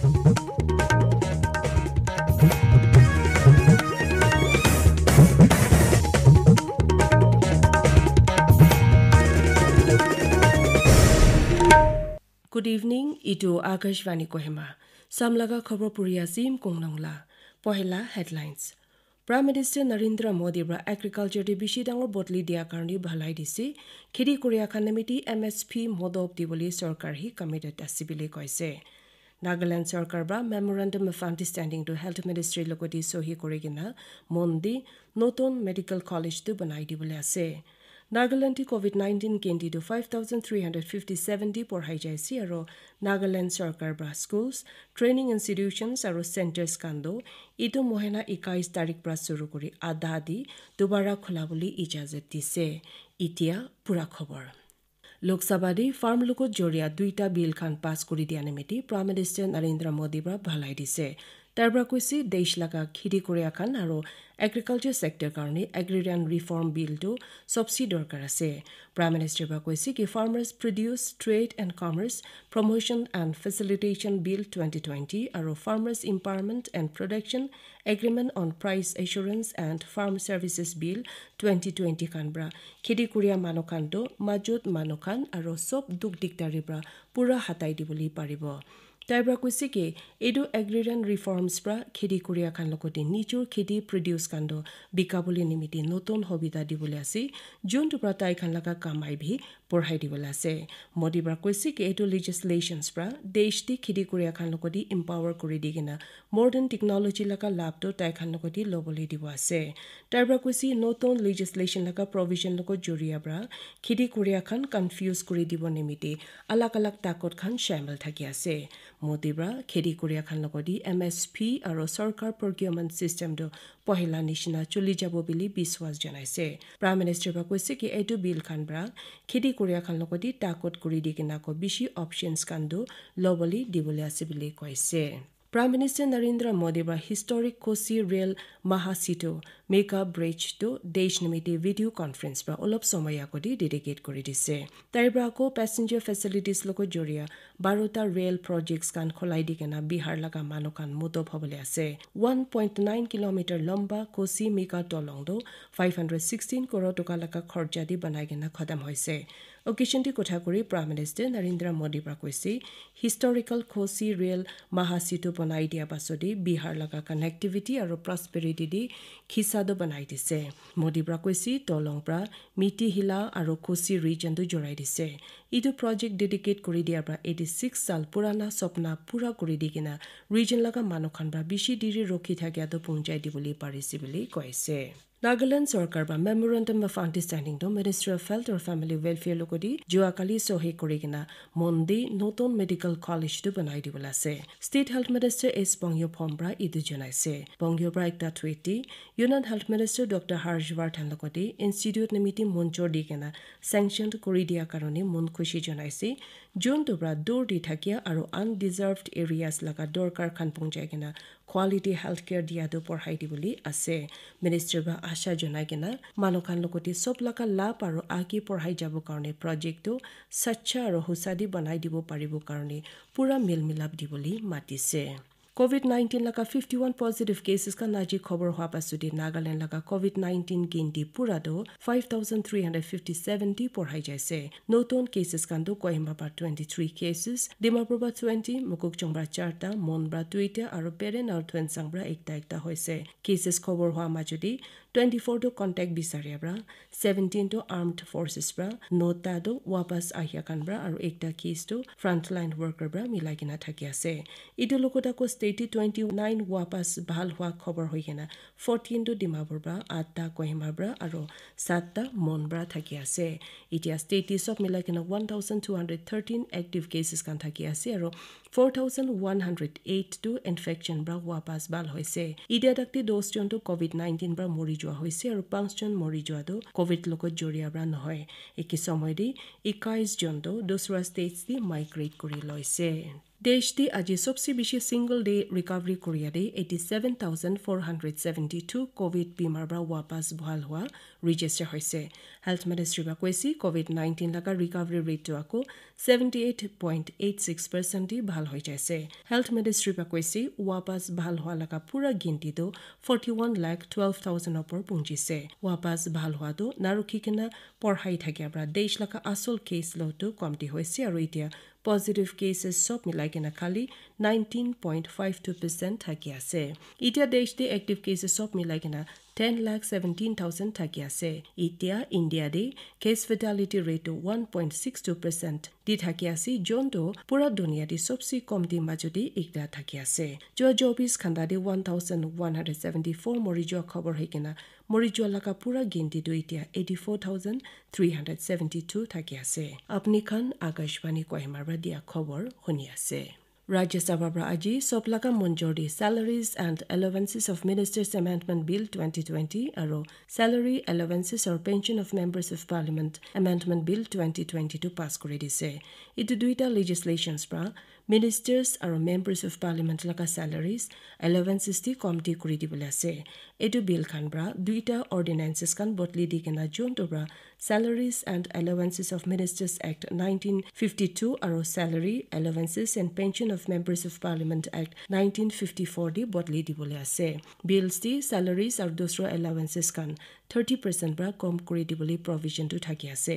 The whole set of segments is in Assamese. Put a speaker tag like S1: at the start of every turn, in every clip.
S1: গুড ইভিনিং ইটো আকাশবাণী কহিমা চামলগা খবৰ পুৰিয়াজিম কংলংলা পহিলা হেডলাইনছ প্ৰাইম মিনিষ্টাৰ নৰেন্দ্ৰ মোদীৰ পৰা এগ্ৰিকালচাৰটি বেছি ডাঙৰ বদলি দিয়াৰ কাৰণে ভালাই দিছে খেতি কৰি অহা নিমিতি এম এছ পি মদপ দিবলৈ চৰকাৰী কমিটেড আছে বুলি কৈছে নাগালেণ্ড চৰকাৰ বা মেমৰেণ্ডম অফ আণ্ডাৰষ্টেণ্ডিংটো হেল্থ মিনিষ্ট্ৰীৰ লগতে চহী কৰি কিনে মন দি নতুন মেডিকেল কলেজটো বনাই দিবলৈ আছে নাগালেণ্ডে কভিড নাইণ্টিন কেণ্ডিটো five thousand three hundred fifty seven দি পঢ়াই যাইছে আৰু নাগালেণ্ড চৰকাৰ বা স্কুলছ ট্ৰেইনিং ইনষ্টিটিউশ্যনছ আৰু চেণ্টাৰ্ছ কাণ্ডো ইটো মহেনা একাইছ তাৰিখ পৰা চুৰু কৰি আদা দি দুবাৰা খোলা বুলি ইজাজত দিছে এতিয়া পূৰা খবৰ লোকসভাদি ফাৰ্ম লুকত জৰিয়া দুইটা বিলখন পাছ কৰি দিয়া নিমিত্তে প্ৰাইম মিনিষ্টাৰ নৰেন্দ্ৰ মোদীৰ পৰা ভালাই দিছে তাৰ পৰা কৈছে দেশ লগা খিৰিকৰীয়া খান আৰু এগ্ৰিকালচাৰ ছেক্টৰ কাৰণে এগ্ৰিৰিয়ান ৰিফৰ্ম বিলটো চবচি দৰকাৰ আছে প্ৰাইম মিনিষ্টাৰ পৰা কৈছে কি farmers produce trade and commerce promotion and facilitation bill twenty twenty আৰু farmers empowerment and production agreement on price assurance and farm services bill twenty twenty খান পৰা খেতিকৰীয়া মানুহ খানটো মাজত মানুহ খান আৰু চব দুখ দিগদাৰীৰ পৰা পুৰা হাতাই দিবলৈ পাৰিব তাইৰ পৰা কৈছে কি এইটো এগ্ৰিৰিয়ান ৰিফৰ্মছ পৰা খেতি কৰিয়া কাণ লগতে নিজৰ খেতি প্ৰডিউচ কাণ্ড বিকাবলৈ নিমিত্তে নতুন সুবিধা দিবলৈ আছে যোনটো পৰা তাই খান লগা কাম আই ভি পঢ়াই দিবলৈ আছে মোদীৰ পৰা কৈছে কি এইটো লেজিছলেশ্যনছ পৰা দেশটি খেতি কৰিয়া কাণ লগতে এম্পাৱাৰ কৰি দি কিনা মডাৰ্ণ টেকনলজি লগা লাভটো তাই খান লগতে ল'বলৈ দিব আছে তাইৰ পৰা কৈছে নতুন লেজিছলেশ্যন লগা প্ৰভিজন লগত জৰিয়া পৰা খেতি কৰিয়া খান কনফিউজ কৰি দিব নিমিতে আলাক আলাক তাকত খান চেমেল থাকি আছে মতিব্ৰা খেতি কৰিয়াখন লগত দি এম এছ পি আৰু চৰকাৰ প্ৰকিয়মেণ্ট ছিষ্টেমটো পহিলা নিচিনা চলি যাব বুলি বিশ্বাস জনাইছে প্ৰাইম মিনিষ্টাৰ মিনিষ্টাৰবা কৈছে কি এইটো বিলখন পৰা খেতি কৰিয়াখন লগত দি তাকত কৰি দি কিনে আকৌ বেছি অপশ্যনছ কাণ্ডো ল'বলৈ দিবলৈ আছে বুলি কৈছে Prime Minister Narendra Modi ba historic Kosi Rail Mahasito Mega Bridge to Deshnamiti video conference ba olop somaya ko di dedicate kori dise. Taibrako passenger facilities loko joria Baruta Rail projects kan kholai dikena Bihar laga manokan motop hobole ase. 1.9 km lomba Kosi Mega Tolong do 516 crore taka laka kharcha di banai gena khadam hoise. অকেশ্যনটি কথা কৰি প্ৰাইম মিনিষ্টাৰ নৰেন্দ্ৰ মোদীৰ পৰা কৈছে হিষ্টৰিকেল খোচি ৰেল মাহাচিটো বনাই দিয়াৰ পাছতে বিহাৰ লগা কানেক্টিভিটি আৰু প্ৰস্পেৰিটি দি খিচাদো বনাই দিছে মোদীৰ পৰা কৈছে তলং পৰা মিটিশিলা আৰু খোচি ৰিজনটো জোৰাই দিছে ইটো প্ৰজেক্ট ডেডিকেট কৰি দিয়াৰ পৰা এইটি ছিক্স চাল পুৰণা স্বপ্না পূৰা কৰি দি কিনা ৰিজন লগা মানুহখন পৰা বেছি দেৰি ৰখি থাকি ইয়াতো পহুচাই দিবলৈ পাৰিছে বুলি কৈছে নাগালেণ্ড চৰকাৰ বা memorandum of understanding ministry of health আৰু ফেমিলি ৱেলফেয়াৰ লগতে যোৱাকালি চহী কৰি কিনে মন্দি নতুন মেডিকেল কলেজটো বনাই দিবলৈ আছে state health minister S Pangnyu ফম্ব্ৰা ইটো জনাইছে পংগীয় পৰা এটা টুইট দি union health minister doctor Harshvardhan লগতে ইনষ্টিটিউট নিমিতি মঞ্চৰ দি কিনে চেংচন কৰি দিয়াৰ কাৰণে মন খুচি জনাইছে যোনটোৰ পৰা দূৰ দি থাকি আৰু আনডিজাৰ্ভড এৰিয়াছ লগা দৰকাৰ খান পঞ্জাই কিনে কোৱালিটি হেল্থ কেয়াৰ দিয়াটো পঢ়াই দিব বুলি আছে মিনিষ্ট্ৰীৰ পৰা আশা জনাই কিনে মানুহ খান লগতে চব লগা লাভ আৰু আগি পঢ়াই যাব কাৰণে প্ৰজেক্টটো স্বচ্ছ আৰু সুচাদি বনাই দিব পাৰিব কাৰণে পূৰা মিলমিলাপ দিবলৈ মাতিছে covid-19 laka 51 positive cases ka naji khobor hwa pasudi nagaland laka covid-19 gindi pura do 5357 di por hai jaise noton cases kan do koimba par 23 cases dimapur ba 20 mukuk chongbra charta monbra tuita aro peren aro twensangbra ekta ekta hoise cases khobor hwa majudi twenty contact বিচাৰে পৰা চেভেণ্টিনটো আৰ্মড ফৰ্চেছ পৰা নটাটো ৱাপাছ আহিয়া কাণ পৰা আৰু একটা কেছটো ফ্ৰণ্টলাইন ৱৰ্কাৰ পৰা মিলাই কিনা থাকি আছে ইটো লগত আকৌ ষ্টেটি টুৱেণ্টি নাইন ৱাপাছ ভাল হোৱা খবৰ হৈ কিনা ফৰ্টিনটো ডিমাপুৰ পৰা আঠটা কহিমাৰ পৰা আৰু সাতটা মনবৰা থাকি আছে এতিয়া ষ্টেটিছত মিলাই কিনে one thousand two hundred thirteen active cases কাণ থাকি আছে আৰু 4,108 ইনফেকচন পৰা হোৱা পাছবাল হৈছে এতিয়া তাকে দহজনটো কভিড নাইণ্টিন পৰা মৰি যোৱা হৈছে আৰু পাঁচজন মৰি যোৱাটো কভিড লগত জৰিয়া পৰা নহয় একে সময়তে একাইছজনটো দোচৰা ষ্টেটছ দি মাইগ্ৰেট কৰি লৈছে দেশতে আজি সবচে বেশি সিঙ্গল ডে রিকভারি করিয়াদে eighty seven thousand four hundred seventy two covid বিমার ওয়াপাস ভাল হওয়া রেজিস্টার হয়েছে হেলথ মিনিষ্ট্রীবা কৈছে কোভিড নাইন্টিন লাগা রিকভারি রেটটা আকো seventy eight point eight six পার্সেন্টই ভাল হয়ে যাইছে হেলথ মিনিষ্ট্রীবা কৈছে ওয়াপাস ভাল হওয়া লাগা পুরা গিনতি তো ফর্টি লাখ টুয়েলভ থাউজেন্ড ওপর পুঞ্জিছে ওয়াপাস ভাল হওয়া তো কিনা পড়াই থাকি আমরা দেশ লাগা আসল কেস লোটো কমতি হয়েছে আর এতিয়া পজিটিভ কেচেছ চব মিলাই কিনা খালি nineteen point five two percent থাকি আছে এতিয়া দেশতে দি এক্টিভ কেচেছ চব মিলাই কিনা 10 lakh 17,000 takiase. Itia, India de case fatality rate to 1.62%. Di takiase, John do pura dunia di sopsi kom di majudi ikda takiase. Jua jobis kanda di 1,174 morijua cover hekena. Morijua laka pura gindi do itia 84,372 takiase. Apnikan agashwani kwa himara dia cover huniase. Rajya Sabha Praji Soplaka Munjordi Salaries and Allowances of Ministers Amendment Bill 2020 aro Salary Allowances or Pension of Members of Parliament Amendment Bill 2022 pass kore dise itu duita legislations pra ministers aro members of parliament laka salaries allowances ti kom ti kuri dibole ase এইটো বিলখন পৰা দুইটা অৰ্ডিনেঞ্চেছ খন বদলি দি কিনে যোনটোৰ পৰা salaries and allowances of ministers act nineteen fifty two আৰু salary allowances and pension of members of parliament act nineteen fifty four দি বদলি দিবলৈ আছে বিলছ দি চেলাৰিছ আৰু দোচৰ এলেভেন্সেছ খন থাৰ্টি পাৰ্চেণ্ট পৰা কম কৰি দিবলৈ প্ৰভিজনটো থাকি আছে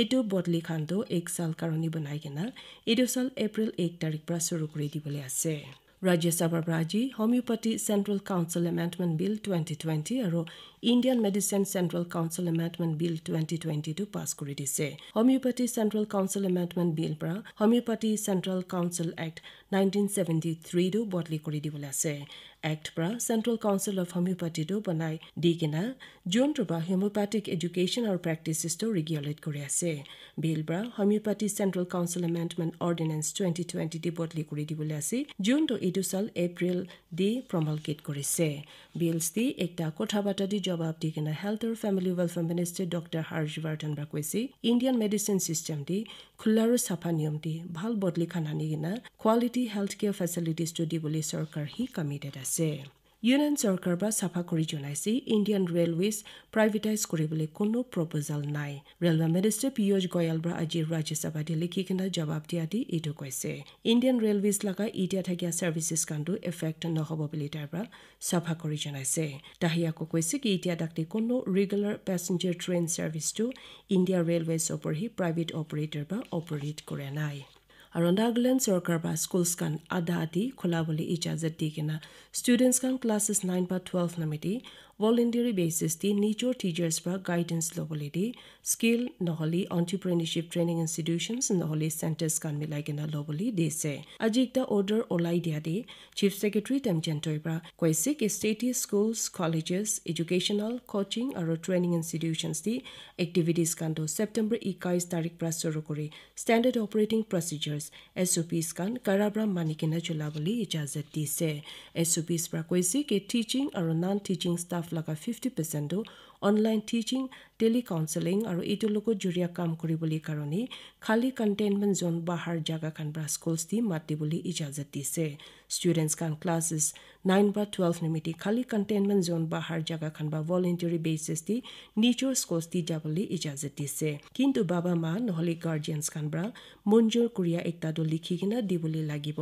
S1: এইটো বদলি খানটো এক চাল কাৰণে বনাই কিনে এইটো চাল এপ্ৰিল এক তাৰিখ পৰা চুৰু কৰি দিবলৈ আছে Rajya Sabha Braji, Homeopathy Central Council Amendment Bill 2020, Aro Indian medicine central council amendment bill twenty টুৱেণ্টিটো পাছ কৰি দিছে homoeopathy central council amendment bill পৰা homoeopathy central council act nineteen seventy থ্ৰীটো বদলি কৰি দিবলৈ আছে এক্ট পৰা চেণ্ট্ৰেল কাউন্সিল অফ হোমিঅ'পেথীটো বনাই দি কিনে যোনটোৰ পৰা হোমিঅ'পেথিক এডুকেশ্যন আৰু প্ৰেক্টিচেছটো ৰিগুলেট কৰি আছে বিল পৰা homoeopathy central council amendment ordinance twenty টুৱেণ্টিটো বদলি কৰি দিবলৈ আছে যোনটো এইটো চাল এপ্ৰিল দি প্ৰমলকিত কৰিছে বিলছ দি একটা কথা বাৰ্তা দি জবাব দি কিনে হেল্থ আৰু family welfare minister doctor Harshvardhan বা কৈছে ইণ্ডিয়ান মেডিচিন ছিষ্টেম দি খোলা আৰু চাফা নিয়ম দি ভাল বদলি খানা আনি কিনে কোৱালিটি হেল্থ কেয়াৰ ফেচিলিটিছটো দি বুলি চৰকাৰ হি কমিটেড আছে ইউনিয়ন চৰকাৰ বা চাফা কৰি জনাইছে ইণ্ডিয়ান ৰেলৱেজ প্ৰাইভেটাইজ কৰিবলৈ কোনো প্ৰপজেল নাই ৰেলৱে মিনিষ্টাৰ পীয়ুষ গয়াল বা আজি ৰাজ্যসভাত লিখি কিনে জবাব দিয়া দি এইটো কৈছে ইণ্ডিয়ান ৰেলৱেজ লগা এতিয়া থকা চাৰ্ভিচেছ কাণ্ডো এফেক্ট নহ'ব বুলি তাৰ পৰা চাফা কৰি জনাইছে তাহি কৈছে কি এতিয়া তাকে কোনো ৰেগুলাৰ পেছেঞ্জাৰ ট্ৰেইন চাৰ্ভিচটো ইণ্ডিয়া ৰেলৱেজ অপৰহি প্ৰাইভেট অপাৰেটৰ বা অপাৰেট কৰা নাই আৰু নাগালেণ্ড চৰকাৰ বা স্কুলছ খান আদা আদি খোলাবলৈ ইজাজত দি কিনা ষ্টুডেণ্টছ খান ক্লাছেছ নাইন বা টুৱেলভ নামেদি ভলেণ্টেৰী বেচিছ দি নিজৰ টিচাৰ্ছ পৰা গাইডেঞ্চ ল'বলৈ দি স্কিল নহ'লে অণ্টাৰপ্ৰেনৰশ্বিপ ট্ৰেইনিং ইনষ্টিটিউশ্যনছ নহ'লে চেণ্টাৰ্ছ কাণ মিলাই কিনে ল'বলৈ দিছে আজি এটা অৰ্ডাৰ ওলাই দিয়া দি চিফ ছেক্ৰেটাৰী টেমজেণ্টৰ পৰা কৈছে কি ষ্টেটি স্কুলছ কলেজেছ এডুকেশ্যনেল কচিং আৰু ট্ৰেইনিং ইনষ্টিটিউশ্যনছ দি এক্টিভিটিছ কাণটো ছেপ্টেম্বৰ একৈছ তাৰিখ পৰা চৰু কৰি standard operating procedures S O' Ps কাণ কাৰাৰ মানি কিনে চলাবলৈ ইজাজত দিছে এছ অ' পিছ পৰা কৈছে কি টিচিং আৰু non teaching staff like a 50% online teaching telecounselling আৰু এইটোৰ লগত জৰিয়া কাম কৰিবলৈ কাৰণে খালী কণ্টেইনমেণ্ট জ'ন বাহাৰ জাগাখন বা স্কুলছ দি মাতিবলৈ ইজাজত দিছে ষ্টুডেণ্টছ খান ক্লাছেছ নাইন বা টুৱেল্ভ নিমিতি খালী কণ্টেইনমেণ্ট জ'ন বাহাৰ জাগাখন বা ভলেণ্টিয়াৰী বেচিছ দি নিজৰ স্কুলছ দি যাবলৈ ইজাজত দিছে কিন্তু বাবা মা নহ'লে গাৰ্জিয়ানছ খান বা মঞ্জুৰ কৰিয়া ইত্যাদি লিখি কিনা দিবলৈ লাগিব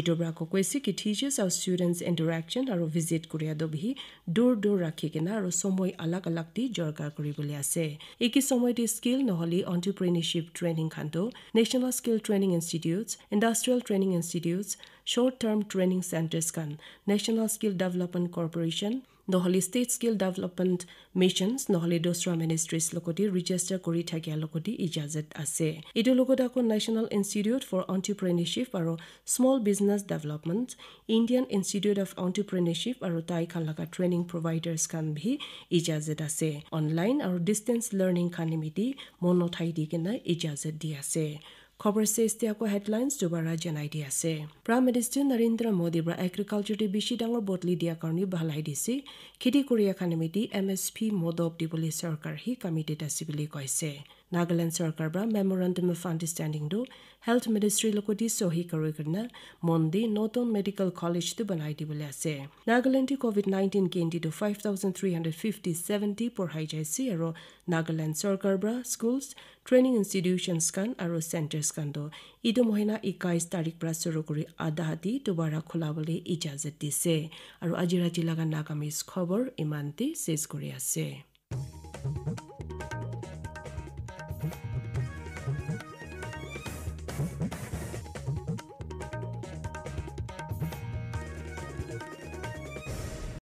S1: ইটো পৰা আকৌ কৈছে কি টিচাৰ্ছ আৰু ষ্টুডেণ্টছ ইণ্টাৰেকশ্যন আৰু ভিজিট কৰিয়া দবিহি দূৰ দূৰ ৰাখি কিনা আৰু সময় আলাগ লাগতি জৰকাৰ কৰিবলৈ আছে এই কি সময়তে স্কিল নহলি অণ্টাৰপ্ৰিনাৰশ্বিপ ট্ৰেইনিং খণ্ড national skill training institutes industrial training institutes short term training centres খান নেশ্যনেল স্কিল ডেভেলপমেণ্ট কৰ্পৰেশ্যন নহ'লে ষ্টেট স্কিল ডেভেলপমেণ্ট মিছনছ নহ'লে দোচৰা মিনিষ্ট্ৰিজ লগতে ৰিজিষ্টাৰ কৰি থকাৰ লগতে ইজাজত আছে এইটো লগতে আকৌ নেশ্যনেল ইনষ্টিটিউট ফৰ অণ্টিপ্ৰেনৰশ্বিপ আৰু small business development Indian institute of entrepreneurship আৰু তাই খান লগা ট্ৰেইনিং প্ৰভাইডাৰ্ছ খান ভি ইজাজত আছে অনলাইন আৰু ডিষ্টেঞ্চ লাৰ্ণিং খান নিমিতি মন ঠাই দি কেনে ইজাজত দি আছে খবৰ চেষ্টি আকৌ হেডলাইনছ দুবাৰ জনাই দিয়া আছে প্ৰাইম মিনিষ্টাৰ নৰেন্দ্ৰ মোদীৰ পৰা এগ্ৰিকালচাৰটি বেছি ডাঙৰ বদলি দিয়া কাৰণে বহলাই দিছে খেতি কৰি এখন মিটি এম এছ পি মদব দিবলৈ চৰকাৰ সেই কামিটিত আছে বুলি কৈছে নাগালেণ্ড চৰকাৰৰ পৰা মেমৰেণ্ডম অফ আণ্ডাৰষ্টেণ্ডিংটো হেল্থ মিনিষ্ট্ৰীৰ লগতে চহী কৰি কিনে মন দি নতুন মেডিকেল কলেজটো বনাই দিবলৈ আছে নাগালেণ্ডে কভিড নাইণ্টিন কেণ্ডিটো five thousand three hundred fifty seventy পঢ়াই যাইছে আৰু নাগালেণ্ড চৰকাৰৰ পৰা স্কুলছ ট্ৰেইনিং ইনষ্টিটিউশ্যনছ খান আৰু চেণ্টাৰ্ছ খানটো ইটো মহিনা একৈছ তাৰিখ পৰা চুৰু কৰি আধা দি দুবাৰ খোলাবলৈ ইজাজত দিছে আৰু আজি ৰাতি লগা নাগামিজ খবৰ ইমানতে চেজ কৰি আছে Thank you.